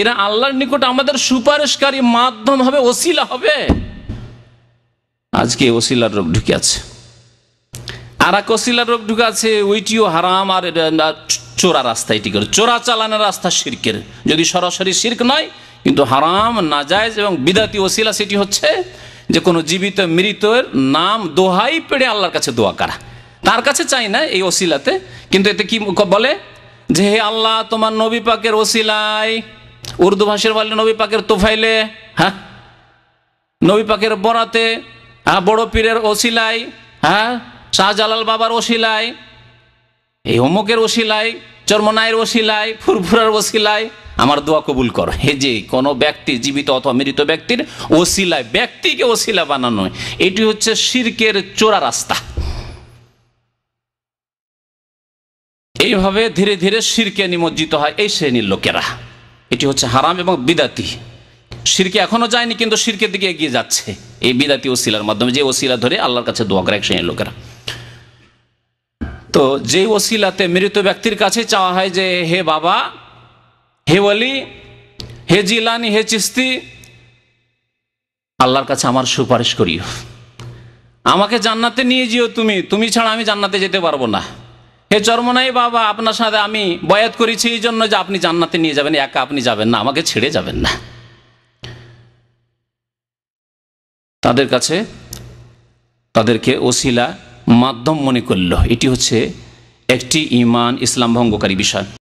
এরা আল্লাহর নিকট আমাদের সুপারিশকারী মাধ্যম হবে ওসিলা হবে আজকে ওসিলার রোগ ঢুকে আছে আর এক ওসিলার রোগ ঢুকে আছে ওইটিও হারাম আর চোরা রাস্তা এটি করে চোরা চালানোর রাস্তা শির্কের যদি সরাসরি শির্ক নয় কিন্তু হারাম নাজায়জ এবং বিদাতি ওসিলা সেটি হচ্ছে যে কোনো জীবিত মৃতের নাম দোহাই পেড়ে আল্লাহর কাছে দোয়া করা তার কাছে চাই না এই ওসিলাতে কিন্তু এতে কি বলে যে হে আল্লাহ তোমার নবী পাকের ওসিলায় উর্দু ভাষার বলে নবী পাকের তোফাইলে হ্যাঁ নবী পাকের বরাতে হ্যাঁ বড় পীরের ওসিলাই হ্যাঁ শাহজালাল বাবার ওসিলাই এই অমুকের ওসিলাই চর্মনায়ের ওসিলাই ফুরফুরার ওসিলাই আমার দোয়া কবুল কর হে যে কোনো ব্যক্তি জীবিত অথবা মৃত ব্যক্তির ওসিলাই ব্যক্তিকে ওসিলা বানানো এটি হচ্ছে শিরকের চোরা রাস্তা এইভাবে ধীরে ধীরে শিরকে নিমজ্জিত হয় এই শ্রেণীর লোকেরা এটি হচ্ছে হারাম এবং বিদাতি সিরকে এখনো যায়নি কিন্তু সিরকের দিকে এগিয়ে যাচ্ছে এই বিদাতি ওসিলার মাধ্যমে যে ওসিলা ধরে আল্লাহর কাছে দোয়া করে একসঙ্গে লোকেরা তো যে ওসিলাতে মৃত ব্যক্তির কাছে চাওয়া হয় যে হে বাবা হে ওলি হে জিলানি হে চিস্তি আল্লাহর কাছে আমার সুপারিশ করিও আমাকে জান্নাতে নিয়ে যেও তুমি তুমি ছাড়া আমি জান্নাতে যেতে পারবো না হে চর্মনাই বাবা আপনার সাথে আমি বয়াত করেছি এই জন্য যে আপনি জান্নাতে নিয়ে যাবেন একা আপনি যাবেন না আমাকে ছেড়ে যাবেন না তাদের কাছে তাদেরকে ওসিলা মাধ্যম মনে করল এটি হচ্ছে একটি ইমান ইসলাম ভঙ্গকারী বিষয়